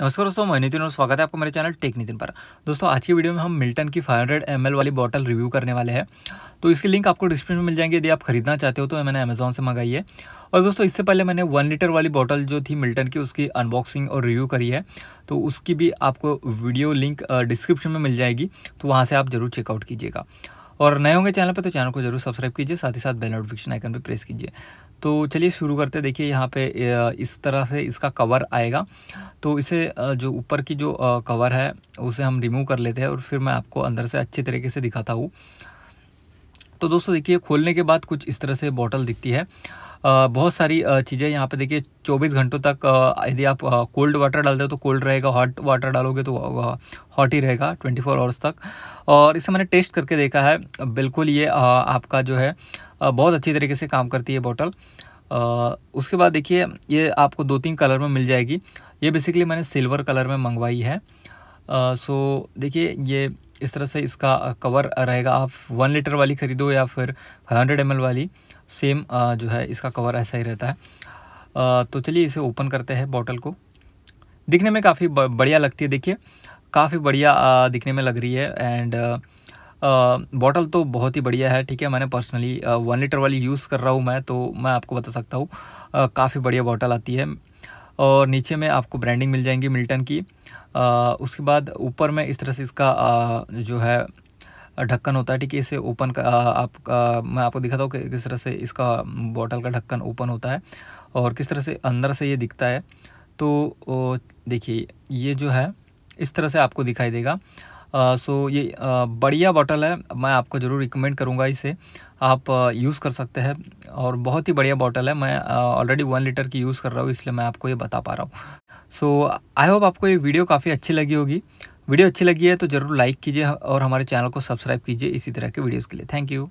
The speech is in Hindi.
नमस्कार दोस्तों मैं नितिन और स्वागत है आपको मेरे चैनल टेक नितिन पर दोस्तों आज की वीडियो में हम मिल्टन की 500 हंड्रेड वाली बॉटल रिव्यू करने वाले हैं तो इसके लिंक आपको डिस्क्रिप्शन में मिल जाएंगे यदि आप खरीदना चाहते हो तो मैंने अमेजोन से मंगाई है और दोस्तों इससे पहले मैंने वन लीटर वाली बॉटल जो थी मिल्टन की उसकी अनबॉक्सिंग और रिव्यू करी है तो उसकी भी आपको वीडियो लिंक डिस्क्रिप्शन में मिल जाएगी तो वहाँ से आप जरूर चेकआउट कीजिएगा और नए होंगे चैनल पर तो चैनल को जरूर सब्सक्राइब कीजिए साथ ही साथ बेल नोटिफिकेशन आइकन पर प्रेस कीजिए तो चलिए शुरू करते देखिए यहाँ पे इस तरह से इसका कवर आएगा तो इसे जो ऊपर की जो कवर है उसे हम रिमूव कर लेते हैं और फिर मैं आपको अंदर से अच्छे तरीके से दिखाता हूँ तो दोस्तों देखिए खोलने के बाद कुछ इस तरह से बॉटल दिखती है बहुत सारी चीज़ें यहाँ पे देखिए 24 घंटों तक यदि आप कोल्ड वाटर डालते हो तो कोल्ड रहेगा हॉट वाटर डालोगे तो हॉट ही रहेगा 24 फोर आवर्स तक और इसे मैंने टेस्ट करके देखा है बिल्कुल ये आपका जो है बहुत अच्छी तरीके से काम करती है बॉटल उसके बाद देखिए ये आपको दो तीन कलर में मिल जाएगी ये बेसिकली मैंने सिल्वर कलर में मंगवाई है सो देखिए ये इस तरह से इसका कवर रहेगा आप वन लीटर वाली ख़रीदो या फिर फाइव हंड्रेड एम वाली सेम जो है इसका कवर ऐसा ही रहता है तो चलिए इसे ओपन करते हैं बॉटल को दिखने में काफ़ी बढ़िया लगती है देखिए काफ़ी बढ़िया दिखने में लग रही है एंड बॉटल तो बहुत ही बढ़िया है ठीक है मैंने पर्सनली वन लीटर वाली यूज़ कर रहा हूँ मैं तो मैं आपको बता सकता हूँ काफ़ी बढ़िया बॉटल आती है और नीचे में आपको ब्रांडिंग मिल जाएंगी मिल्टन की आ, उसके बाद ऊपर में इस तरह से इसका आ, जो है ढक्कन होता है ठीक है इसे ओपन का आप आ, मैं आपको दिखाता हूँ कि किस तरह से इसका बॉटल का ढक्कन ओपन होता है और किस तरह से अंदर से ये दिखता है तो देखिए ये जो है इस तरह से आपको दिखाई देगा सो ये बढ़िया बॉटल है मैं आपको ज़रूर रिकमेंड करूँगा इसे आप यूज़ कर सकते हैं और बहुत ही बढ़िया बॉटल है मैं ऑलरेडी वन लीटर की यूज़ कर रहा हूँ इसलिए मैं आपको ये बता पा रहा हूँ सो आई होप आपको ये वीडियो काफ़ी अच्छी लगी होगी वीडियो अच्छी लगी है तो ज़रूर लाइक कीजिए और हमारे चैनल को सब्सक्राइब कीजिए इसी तरह के वीडियोज़ के लिए थैंक यू